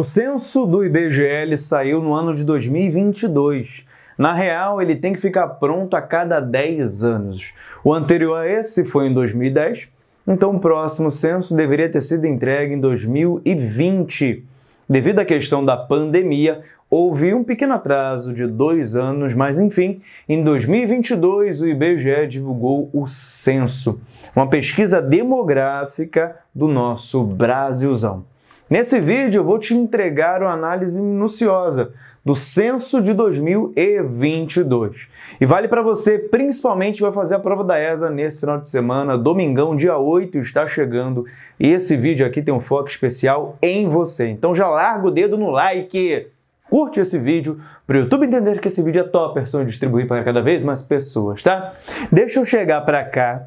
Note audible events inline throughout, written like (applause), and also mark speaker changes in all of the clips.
Speaker 1: O censo do IBGE saiu no ano de 2022. Na real, ele tem que ficar pronto a cada 10 anos. O anterior a esse foi em 2010, então o próximo censo deveria ter sido entregue em 2020. Devido à questão da pandemia, houve um pequeno atraso de dois anos, mas enfim, em 2022 o IBGE divulgou o censo, uma pesquisa demográfica do nosso Brasilzão. Nesse vídeo eu vou te entregar uma análise minuciosa do censo de 2022. E vale para você, principalmente vai fazer a prova da ESA nesse final de semana, domingão, dia 8 está chegando, e esse vídeo aqui tem um foco especial em você. Então já larga o dedo no like, curte esse vídeo, para o YouTube entender que esse vídeo é top, e é distribuir para cada vez mais pessoas, tá? Deixa eu chegar para cá,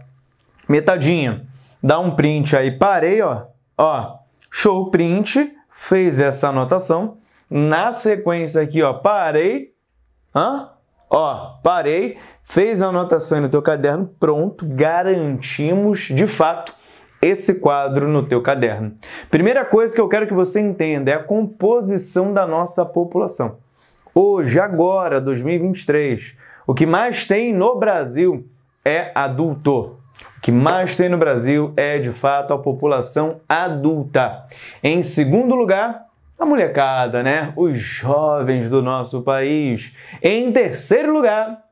Speaker 1: metadinha, dá um print aí, parei, ó, ó, show print, fez essa anotação. Na sequência aqui, ó, parei, hã? Ó, parei, fez a anotação no teu caderno, pronto, garantimos de fato esse quadro no teu caderno. Primeira coisa que eu quero que você entenda é a composição da nossa população. Hoje, agora, 2023, o que mais tem no Brasil é adulto que mais tem no Brasil é de fato a população adulta. Em segundo lugar, a molecada, né? Os jovens do nosso país. Em terceiro lugar,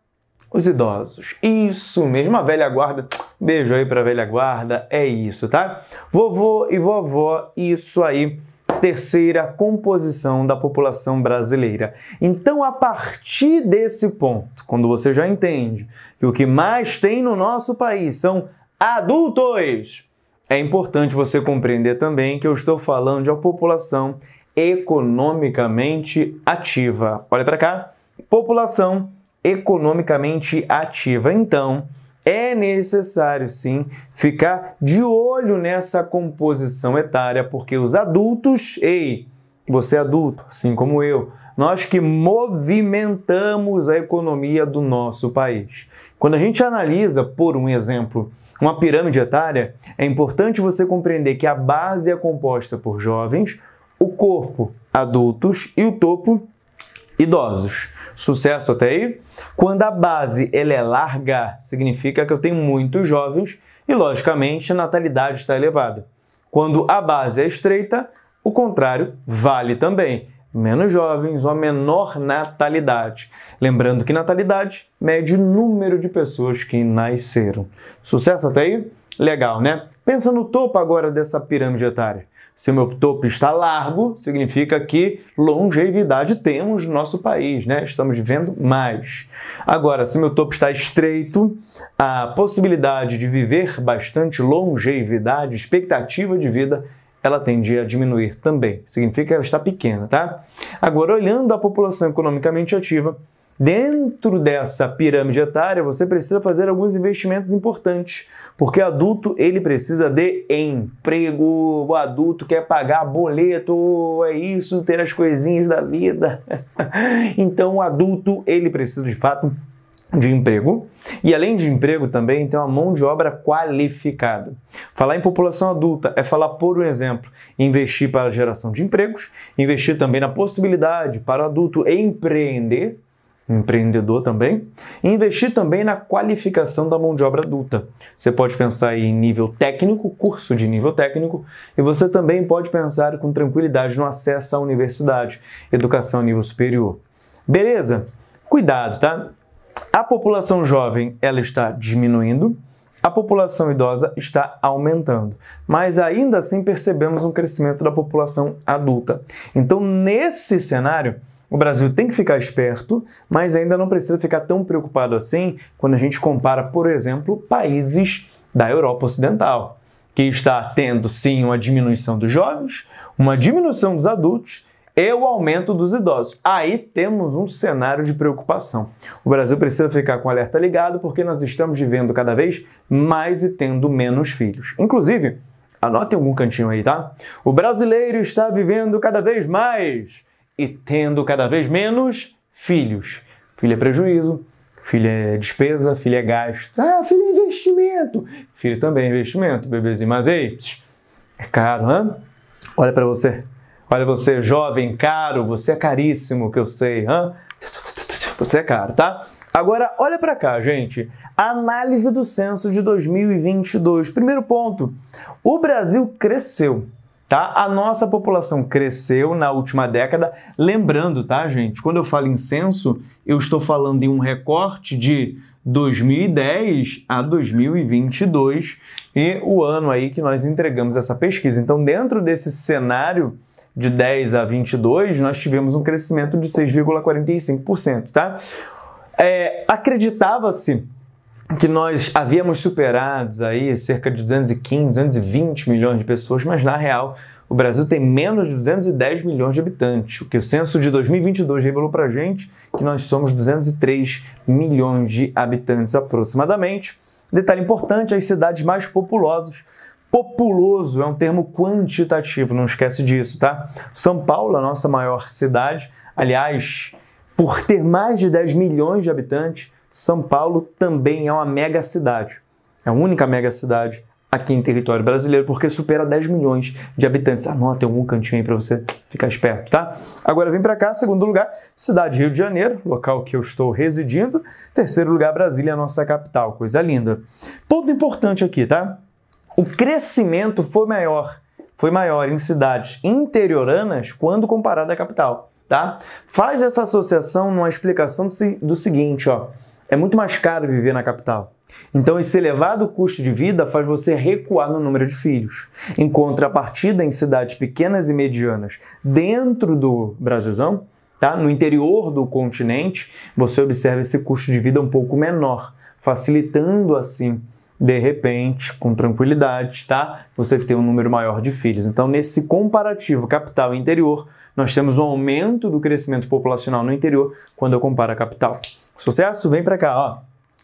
Speaker 1: os idosos. Isso mesmo, a velha guarda. Beijo aí pra velha guarda, é isso, tá? Vovô e vovó, isso aí. Terceira composição da população brasileira. Então, a partir desse ponto, quando você já entende que o que mais tem no nosso país são adultos. É importante você compreender também que eu estou falando de uma população economicamente ativa. Olha para cá, população economicamente ativa. Então, é necessário sim ficar de olho nessa composição etária, porque os adultos, ei, você é adulto, assim como eu, nós que movimentamos a economia do nosso país. Quando a gente analisa, por um exemplo, uma pirâmide etária, é importante você compreender que a base é composta por jovens, o corpo, adultos e o topo, idosos. Sucesso até aí? Quando a base ela é larga, significa que eu tenho muitos jovens e, logicamente, a natalidade está elevada. Quando a base é estreita, o contrário vale também menos jovens, uma menor natalidade. Lembrando que natalidade mede o número de pessoas que nasceram. Sucesso até aí? Legal, né? Pensa no topo agora dessa pirâmide etária. Se o meu topo está largo, significa que longevidade temos no nosso país, né? Estamos vivendo mais. Agora, se meu topo está estreito, a possibilidade de viver bastante longevidade, expectativa de vida ela tende a diminuir também. Significa que ela está pequena, tá? Agora, olhando a população economicamente ativa, dentro dessa pirâmide etária, você precisa fazer alguns investimentos importantes, porque adulto ele precisa de emprego, o adulto quer pagar boleto, é isso, ter as coisinhas da vida. (laughs) Então, o adulto ele precisa de fato de emprego e além de emprego também tem uma mão de obra qualificada. Falar em população adulta é falar, por um exemplo, investir para a geração de empregos, investir também na possibilidade para o adulto empreender, empreendedor também, investir também na qualificação da mão de obra adulta. Você pode pensar em nível técnico, curso de nível técnico, e você também pode pensar com tranquilidade no acesso à universidade, educação a nível superior. Beleza? Cuidado, tá? A população jovem ela está diminuindo, a população idosa está aumentando, mas ainda assim percebemos um crescimento da população adulta. Então, nesse cenário, o Brasil tem que ficar esperto, mas ainda não precisa ficar tão preocupado assim quando a gente compara, por exemplo, países da Europa Ocidental, que está tendo sim uma diminuição dos jovens, uma diminuição dos adultos e é o aumento dos idosos. Aí temos um cenário de preocupação. O Brasil precisa ficar com o alerta ligado porque nós estamos vivendo cada vez mais e tendo menos filhos. Inclusive, anote algum cantinho aí, tá? O brasileiro está vivendo cada vez mais e tendo cada vez menos filhos. Filho é prejuízo, filho é despesa, filho é gasto. Ah, filho é investimento. Filho também é investimento, bebezinho. Mas ei, é caro, né? Olha para você. Olha você, é jovem, caro, você é caríssimo, que eu sei, hã? Você é caro, tá? Agora, olha para cá, gente. análise do censo de 2022. Primeiro ponto: o Brasil cresceu. Tá? A nossa população cresceu na última década. Lembrando, tá, gente? Quando eu falo em censo, eu estou falando em um recorte de 2010 a 2022 e o ano aí que nós entregamos essa pesquisa. Então, dentro desse cenário de 10 a 22, nós tivemos um crescimento de 6,45%, tá? É, Acreditava-se que nós havíamos superado aí cerca de 215, 220 milhões de pessoas, mas na real o Brasil tem menos de 210 milhões de habitantes, o que o censo de 2022 revelou para gente que nós somos 203 milhões de habitantes aproximadamente. Detalhe importante: as cidades mais populosas populoso é um termo quantitativo, não esquece disso, tá? São Paulo, a nossa maior cidade, aliás, por ter mais de 10 milhões de habitantes, São Paulo também é uma mega cidade. É a única mega cidade aqui em território brasileiro, porque supera 10 milhões de habitantes. Anota um cantinho aí para você ficar esperto, tá? Agora vem para cá, segundo lugar, cidade Rio de Janeiro, local que eu estou residindo. Terceiro lugar, Brasília, nossa capital. Coisa linda. Ponto importante aqui, tá? O crescimento foi maior, foi maior em cidades interioranas quando comparado à capital, tá? Faz essa associação numa explicação do seguinte, ó. É muito mais caro viver na capital. Então, esse elevado custo de vida faz você recuar no número de filhos. Em contrapartida, em cidades pequenas e medianas dentro do Brasilzão, tá? no interior do continente, você observa esse custo de vida um pouco menor, facilitando assim de repente, com tranquilidade, tá? Você tem um número maior de filhos. Então, nesse comparativo capital e interior, nós temos um aumento do crescimento populacional no interior quando eu comparo a capital. Sucesso, vem para cá, ó.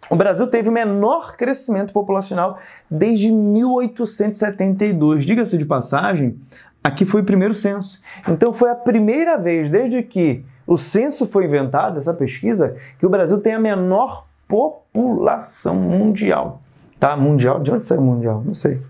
Speaker 1: O Brasil teve o menor crescimento populacional desde 1872. Diga-se de passagem, aqui foi o primeiro censo. Então foi a primeira vez desde que o censo foi inventado, essa pesquisa, que o Brasil tem a menor população mundial. Tá? Mundial? De onde saiu mundial? Não sei.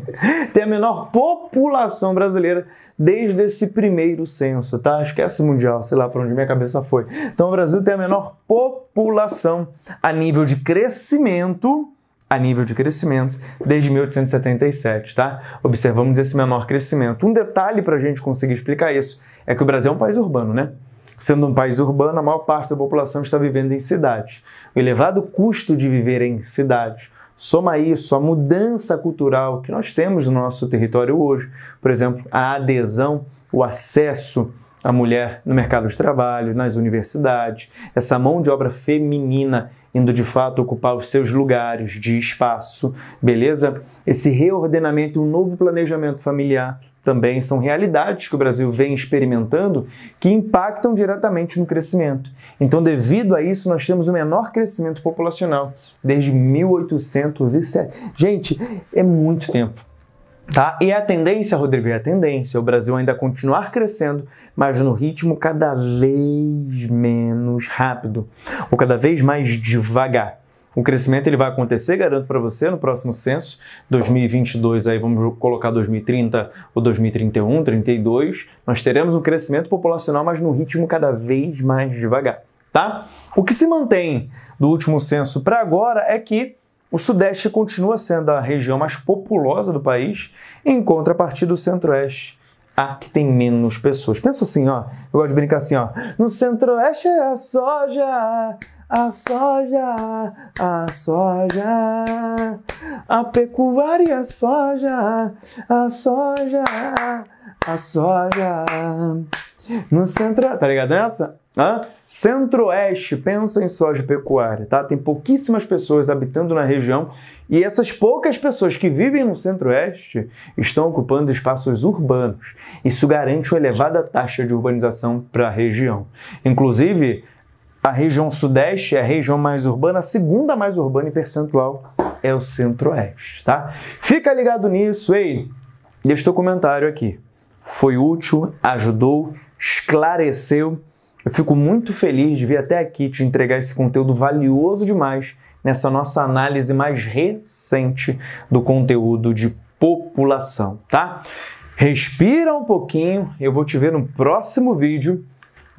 Speaker 1: (laughs) Tem a menor população brasileira desde esse primeiro censo, tá? Esquece mundial, sei lá para onde minha cabeça foi. Então o Brasil tem a menor população a nível de crescimento a nível de crescimento desde 1877, tá? Observamos esse menor crescimento. Um detalhe para a gente conseguir explicar isso é que o Brasil é um país urbano, né? Sendo um país urbano, a maior parte da população está vivendo em cidades. O elevado custo de viver em cidades Soma isso a mudança cultural que nós temos no nosso território hoje, por exemplo, a adesão, o acesso à mulher no mercado de trabalho, nas universidades, essa mão de obra feminina indo de fato ocupar os seus lugares de espaço, beleza? Esse reordenamento, um novo planejamento familiar, também são realidades que o Brasil vem experimentando que impactam diretamente no crescimento. Então, devido a isso, nós temos o menor crescimento populacional desde 1807. Gente, é muito tempo. Tá? E é a tendência, Rodrigo, é a tendência. O Brasil ainda continuar crescendo, mas no ritmo cada vez menos rápido, ou cada vez mais devagar. O crescimento ele vai acontecer, garanto para você, no próximo censo, 2022, aí vamos colocar 2030 ou 2031, 32, nós teremos um crescimento populacional, mas num ritmo cada vez mais devagar, tá? O que se mantém do último censo para agora é que o Sudeste continua sendo a região mais populosa do país, em contrapartida do Centro-Oeste a que tem menos pessoas. Pensa assim, ó, eu gosto de brincar assim, ó, no Centro-Oeste é a soja, a soja, a soja, a pecuária, a soja, a soja, a soja. No centro, tá ligado nessa? Centro-Oeste, pensa em soja pecuária, tá? Tem pouquíssimas pessoas habitando na região e essas poucas pessoas que vivem no Centro-Oeste estão ocupando espaços urbanos. Isso garante uma elevada taxa de urbanização para a região. Inclusive, a região sudeste é a região mais urbana, a segunda mais urbana e percentual é o centro-oeste, tá? Fica ligado nisso, ei, deixa teu comentário aqui. Foi útil, ajudou, esclareceu. Eu fico muito feliz de vir até aqui te entregar esse conteúdo valioso demais nessa nossa análise mais recente do conteúdo de população, tá? Respira um pouquinho, eu vou te ver no próximo vídeo.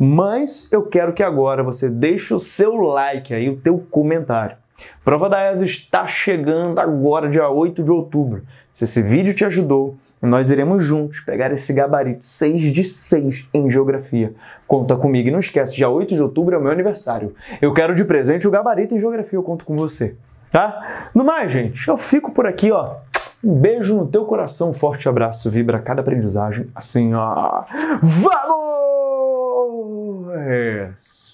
Speaker 1: Mas eu quero que agora você deixe o seu like aí, o teu comentário. Prova da ESA está chegando agora, dia 8 de outubro. Se esse vídeo te ajudou, nós iremos juntos pegar esse gabarito 6 de 6 em geografia. Conta comigo e não esquece, dia 8 de outubro é o meu aniversário. Eu quero de presente o gabarito em geografia, eu conto com você, tá? No mais, gente, eu fico por aqui, ó. Um beijo no teu coração, um forte abraço, vibra cada aprendizagem assim, ó. Vamos!